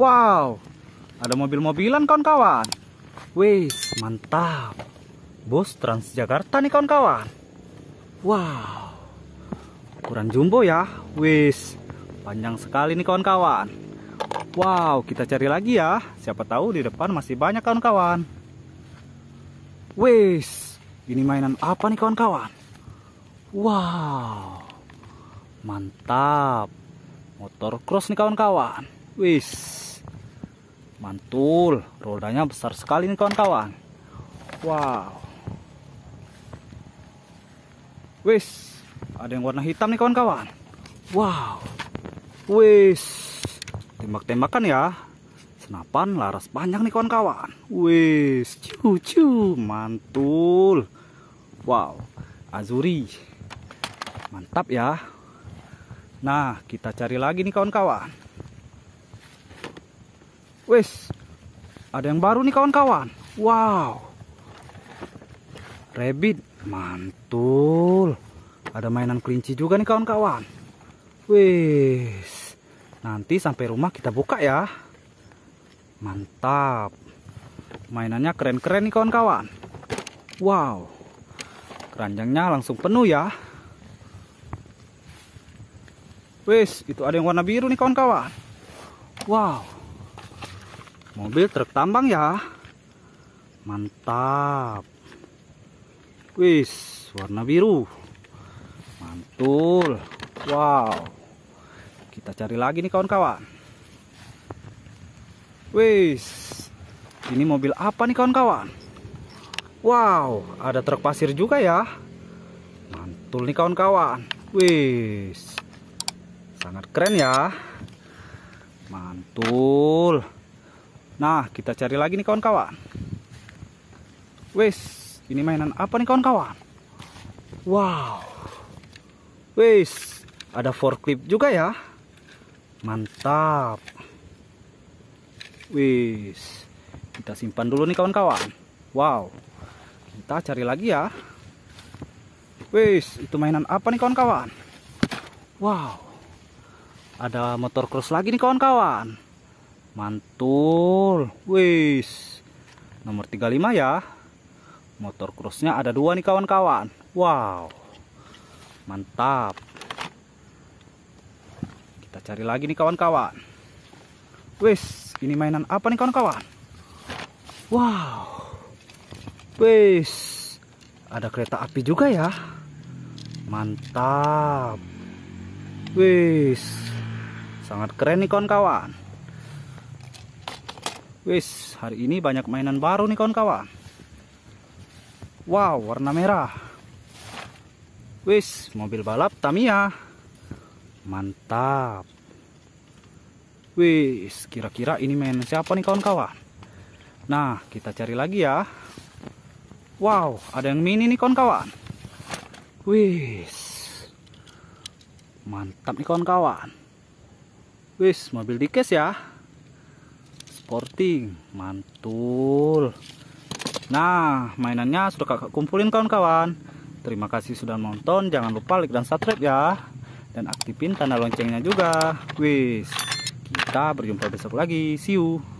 Wow, ada mobil-mobilan kawan-kawan. Wis, mantap. Bus Transjakarta nih kawan-kawan. Wow, ukuran jumbo ya. Wis, panjang sekali nih kawan-kawan. Wow, kita cari lagi ya. Siapa tahu di depan masih banyak kawan-kawan. Wis, ini mainan apa nih kawan-kawan? Wow, mantap. Motor cross nih kawan-kawan. Wis mantul rodanya besar sekali nih kawan-kawan wow wis ada yang warna hitam nih kawan-kawan wow wis tembak-tembakan ya senapan laras panjang nih kawan-kawan wis cucu mantul wow azuri mantap ya nah kita cari lagi nih kawan-kawan Wes, ada yang baru nih kawan-kawan. Wow, rabbit, mantul. Ada mainan kelinci juga nih kawan-kawan. Wes, nanti sampai rumah kita buka ya. Mantap. Mainannya keren-keren nih kawan-kawan. Wow, keranjangnya langsung penuh ya. Wes, itu ada yang warna biru nih kawan-kawan. Wow mobil truk tambang ya mantap wis warna biru mantul wow kita cari lagi nih kawan-kawan wis ini mobil apa nih kawan-kawan wow ada truk pasir juga ya mantul nih kawan-kawan wis sangat keren ya mantul Nah, kita cari lagi nih kawan-kawan. Wes, ini mainan apa nih kawan-kawan? Wow. Wes, ada forklift juga ya. Mantap. wes kita simpan dulu nih kawan-kawan. Wow, kita cari lagi ya. wes itu mainan apa nih kawan-kawan? Wow, ada motor cross lagi nih kawan-kawan mantul wis nomor 35 ya motor crossnya ada dua nih kawan-kawan wow mantap kita cari lagi nih kawan-kawan wis ini mainan apa nih kawan-kawan wow wis ada kereta api juga ya mantap wis sangat keren nih kawan-kawan Wis, hari ini banyak mainan baru nih kawan-kawan. Wow, warna merah. Wis, mobil balap Tamiya. Mantap. Wis, kira-kira ini main siapa nih kawan-kawan? Nah, kita cari lagi ya. Wow, ada yang mini nih kawan-kawan. Wis. Mantap nih kawan-kawan. Wis, mobil dikes ya porting mantul nah mainannya sudah kakak kumpulin kawan-kawan terima kasih sudah nonton jangan lupa like dan subscribe ya dan aktifin tanda loncengnya juga wis kita berjumpa besok lagi see you